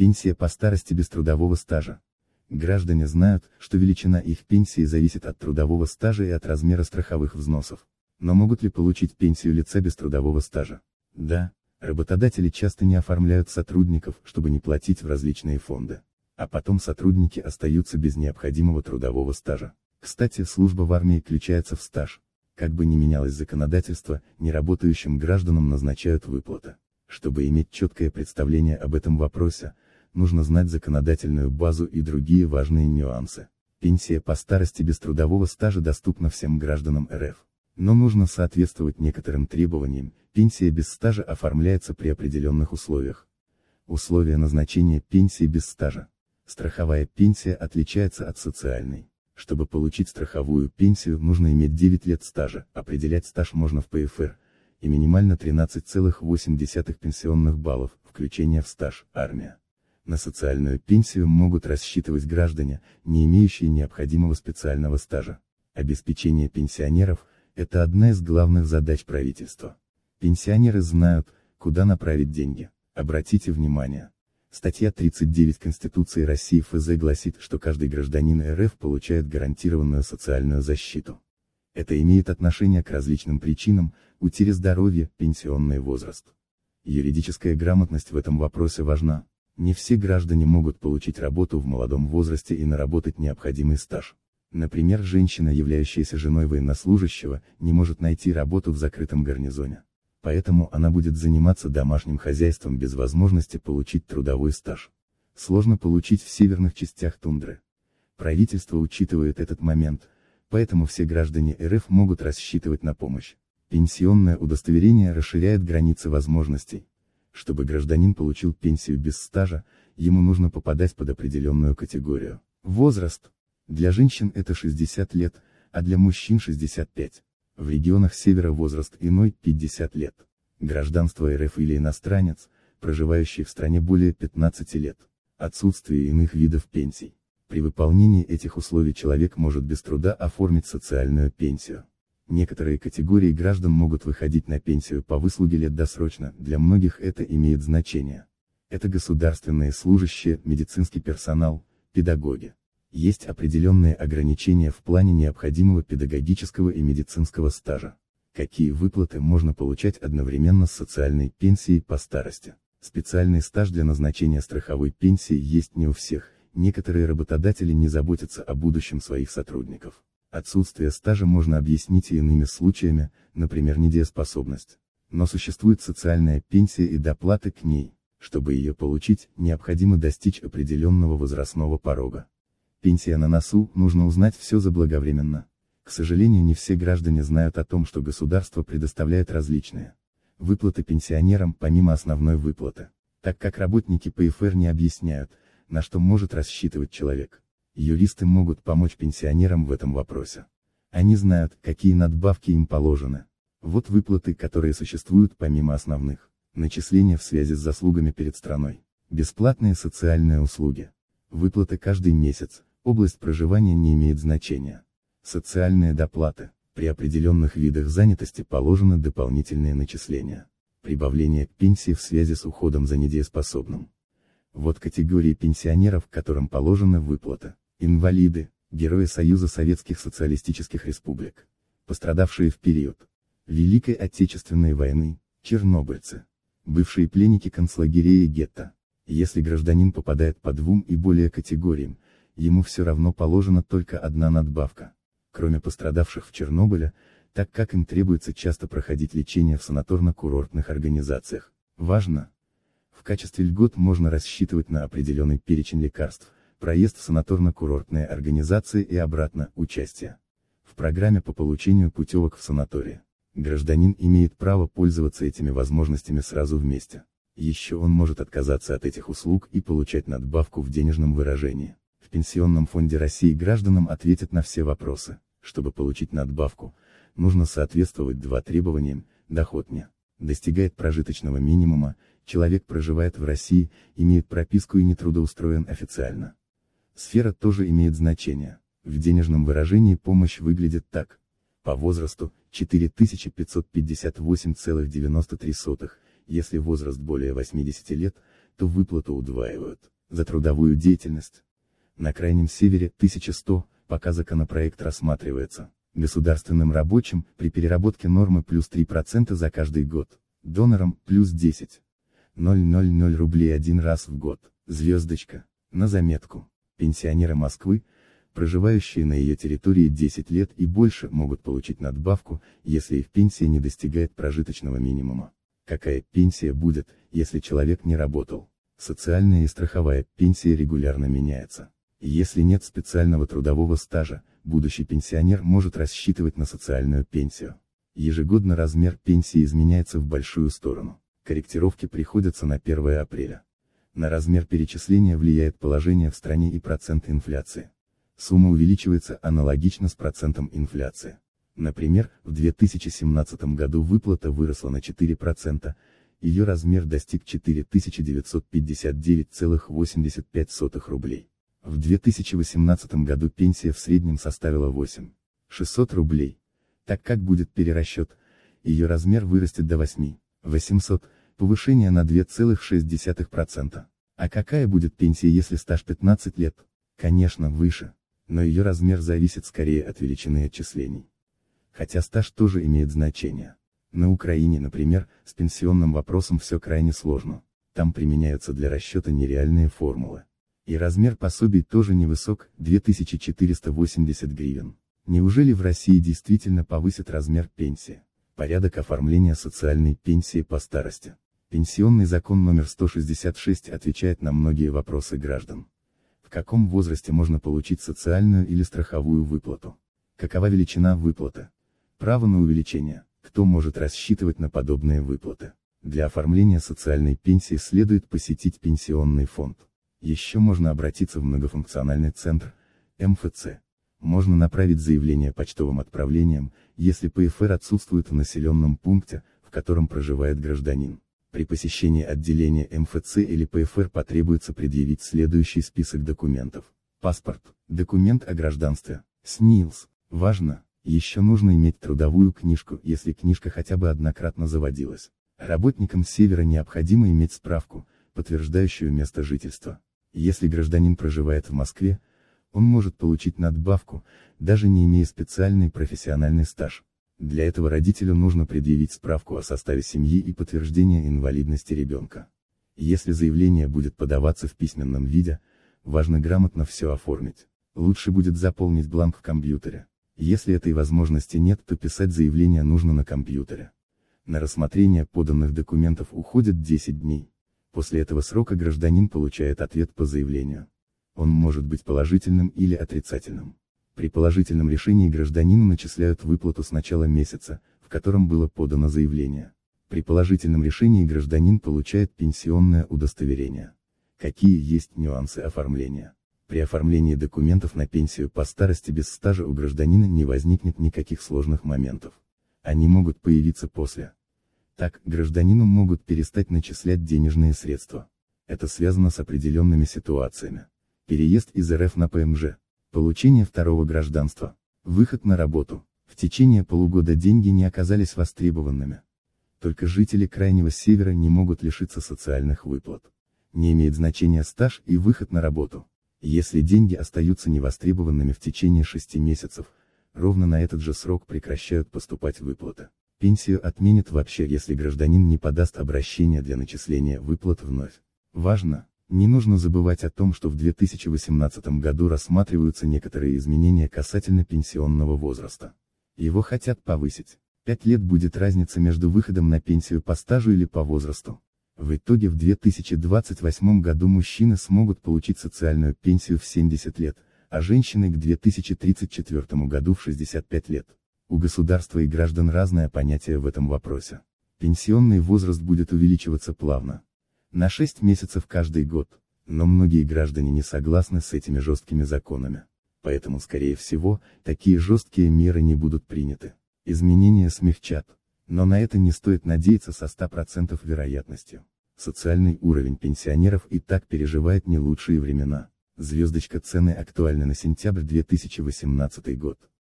Пенсия по старости без трудового стажа. Граждане знают, что величина их пенсии зависит от трудового стажа и от размера страховых взносов. Но могут ли получить пенсию лица без трудового стажа? Да, работодатели часто не оформляют сотрудников, чтобы не платить в различные фонды. А потом сотрудники остаются без необходимого трудового стажа. Кстати, служба в армии включается в стаж. Как бы ни менялось законодательство, неработающим гражданам назначают выплаты. Чтобы иметь четкое представление об этом вопросе, нужно знать законодательную базу и другие важные нюансы. Пенсия по старости без трудового стажа доступна всем гражданам РФ. Но нужно соответствовать некоторым требованиям, пенсия без стажа оформляется при определенных условиях. Условия назначения пенсии без стажа. Страховая пенсия отличается от социальной. Чтобы получить страховую пенсию, нужно иметь 9 лет стажа, определять стаж можно в ПФР, и минимально 13,8 пенсионных баллов, включение в стаж, армия. На социальную пенсию могут рассчитывать граждане, не имеющие необходимого специального стажа. Обеспечение пенсионеров – это одна из главных задач правительства. Пенсионеры знают, куда направить деньги. Обратите внимание. Статья 39 Конституции России ФЗ гласит, что каждый гражданин РФ получает гарантированную социальную защиту. Это имеет отношение к различным причинам, утере здоровья, пенсионный возраст. Юридическая грамотность в этом вопросе важна. Не все граждане могут получить работу в молодом возрасте и наработать необходимый стаж. Например, женщина, являющаяся женой военнослужащего, не может найти работу в закрытом гарнизоне. Поэтому она будет заниматься домашним хозяйством без возможности получить трудовой стаж. Сложно получить в северных частях тундры. Правительство учитывает этот момент, поэтому все граждане РФ могут рассчитывать на помощь. Пенсионное удостоверение расширяет границы возможностей. Чтобы гражданин получил пенсию без стажа, ему нужно попадать под определенную категорию. Возраст. Для женщин это 60 лет, а для мужчин 65. В регионах севера возраст иной 50 лет. Гражданство РФ или иностранец, проживающий в стране более 15 лет. Отсутствие иных видов пенсий. При выполнении этих условий человек может без труда оформить социальную пенсию. Некоторые категории граждан могут выходить на пенсию по выслуге лет досрочно, для многих это имеет значение. Это государственные служащие, медицинский персонал, педагоги. Есть определенные ограничения в плане необходимого педагогического и медицинского стажа. Какие выплаты можно получать одновременно с социальной пенсией по старости? Специальный стаж для назначения страховой пенсии есть не у всех, некоторые работодатели не заботятся о будущем своих сотрудников. Отсутствие стажа можно объяснить и иными случаями, например недееспособность. Но существует социальная пенсия и доплаты к ней. Чтобы ее получить, необходимо достичь определенного возрастного порога. Пенсия на носу, нужно узнать все заблаговременно. К сожалению не все граждане знают о том, что государство предоставляет различные выплаты пенсионерам помимо основной выплаты, так как работники ПФР не объясняют, на что может рассчитывать человек. Юристы могут помочь пенсионерам в этом вопросе. Они знают, какие надбавки им положены. Вот выплаты, которые существуют помимо основных. Начисления в связи с заслугами перед страной. Бесплатные социальные услуги. Выплаты каждый месяц. Область проживания не имеет значения. Социальные доплаты. При определенных видах занятости положены дополнительные начисления. Прибавление к пенсии в связи с уходом за недееспособным. Вот категории пенсионеров, которым положена выплата. Инвалиды, герои Союза Советских Социалистических Республик. Пострадавшие в период Великой Отечественной войны, чернобыльцы. Бывшие пленники концлагерей и гетто. Если гражданин попадает по двум и более категориям, ему все равно положена только одна надбавка. Кроме пострадавших в Чернобыле, так как им требуется часто проходить лечение в санаторно-курортных организациях. Важно! В качестве льгот можно рассчитывать на определенный перечень лекарств, проезд в санаторно-курортные организации и обратно, участие в программе по получению путевок в санатории. Гражданин имеет право пользоваться этими возможностями сразу вместе. Еще он может отказаться от этих услуг и получать надбавку в денежном выражении. В Пенсионном фонде России гражданам ответят на все вопросы. Чтобы получить надбавку, нужно соответствовать два требованиям, доход не достигает прожиточного минимума, человек проживает в России, имеет прописку и не трудоустроен официально. Сфера тоже имеет значение. В денежном выражении помощь выглядит так. По возрасту, 4558,93, если возраст более 80 лет, то выплату удваивают. За трудовую деятельность. На Крайнем Севере 1100, пока законопроект рассматривается. Государственным рабочим, при переработке нормы плюс 3% за каждый год. Донорам, плюс 10. 000 рублей один раз в год. Звездочка. На заметку. Пенсионеры Москвы, проживающие на ее территории 10 лет и больше, могут получить надбавку, если их пенсия не достигает прожиточного минимума. Какая пенсия будет, если человек не работал? Социальная и страховая пенсия регулярно меняется. Если нет специального трудового стажа, будущий пенсионер может рассчитывать на социальную пенсию. Ежегодно размер пенсии изменяется в большую сторону. Корректировки приходятся на 1 апреля. На размер перечисления влияет положение в стране и процент инфляции. Сумма увеличивается аналогично с процентом инфляции. Например, в 2017 году выплата выросла на 4%, ее размер достиг 4959,85 рублей. В 2018 году пенсия в среднем составила 8 600 рублей. Так как будет перерасчет, ее размер вырастет до 8 800 Повышение на 2,6%. А какая будет пенсия, если стаж 15 лет? Конечно, выше. Но ее размер зависит скорее от величины отчислений. Хотя стаж тоже имеет значение. На Украине, например, с пенсионным вопросом все крайне сложно. Там применяются для расчета нереальные формулы. И размер пособий тоже невысок, 2480 гривен. Неужели в России действительно повысит размер пенсии? Порядок оформления социальной пенсии по старости. Пенсионный закон номер 166 отвечает на многие вопросы граждан. В каком возрасте можно получить социальную или страховую выплату? Какова величина выплаты? Право на увеличение. Кто может рассчитывать на подобные выплаты? Для оформления социальной пенсии следует посетить пенсионный фонд. Еще можно обратиться в многофункциональный центр, МФЦ. Можно направить заявление почтовым отправлением, если ПФР отсутствует в населенном пункте, в котором проживает гражданин. При посещении отделения МФЦ или ПФР потребуется предъявить следующий список документов. Паспорт, документ о гражданстве, СНИЛС, важно, еще нужно иметь трудовую книжку, если книжка хотя бы однократно заводилась. Работникам Севера необходимо иметь справку, подтверждающую место жительства. Если гражданин проживает в Москве, он может получить надбавку, даже не имея специальный профессиональный стаж. Для этого родителю нужно предъявить справку о составе семьи и подтверждение инвалидности ребенка. Если заявление будет подаваться в письменном виде, важно грамотно все оформить. Лучше будет заполнить бланк в компьютере. Если этой возможности нет, то писать заявление нужно на компьютере. На рассмотрение поданных документов уходит 10 дней. После этого срока гражданин получает ответ по заявлению. Он может быть положительным или отрицательным. При положительном решении гражданину начисляют выплату с начала месяца, в котором было подано заявление. При положительном решении гражданин получает пенсионное удостоверение. Какие есть нюансы оформления? При оформлении документов на пенсию по старости без стажа у гражданина не возникнет никаких сложных моментов. Они могут появиться после. Так, гражданину могут перестать начислять денежные средства. Это связано с определенными ситуациями. Переезд из РФ на ПМЖ, Получение второго гражданства. Выход на работу. В течение полугода деньги не оказались востребованными. Только жители Крайнего Севера не могут лишиться социальных выплат. Не имеет значения стаж и выход на работу. Если деньги остаются невостребованными в течение шести месяцев, ровно на этот же срок прекращают поступать выплаты. Пенсию отменят вообще, если гражданин не подаст обращение для начисления выплат вновь. Важно, не нужно забывать о том, что в 2018 году рассматриваются некоторые изменения касательно пенсионного возраста. Его хотят повысить. Пять лет будет разница между выходом на пенсию по стажу или по возрасту. В итоге в 2028 году мужчины смогут получить социальную пенсию в 70 лет, а женщины к 2034 году в 65 лет. У государства и граждан разное понятие в этом вопросе. Пенсионный возраст будет увеличиваться плавно на 6 месяцев каждый год. Но многие граждане не согласны с этими жесткими законами. Поэтому, скорее всего, такие жесткие меры не будут приняты. Изменения смягчат. Но на это не стоит надеяться со 100% вероятностью. Социальный уровень пенсионеров и так переживает не лучшие времена. Звездочка цены актуальна на сентябрь 2018 год.